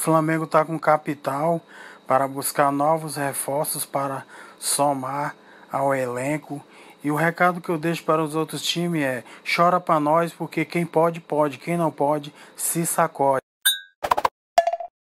Flamengo está com capital para buscar novos reforços para somar ao elenco. E o recado que eu deixo para os outros times é: chora para nós, porque quem pode, pode, quem não pode, se sacode.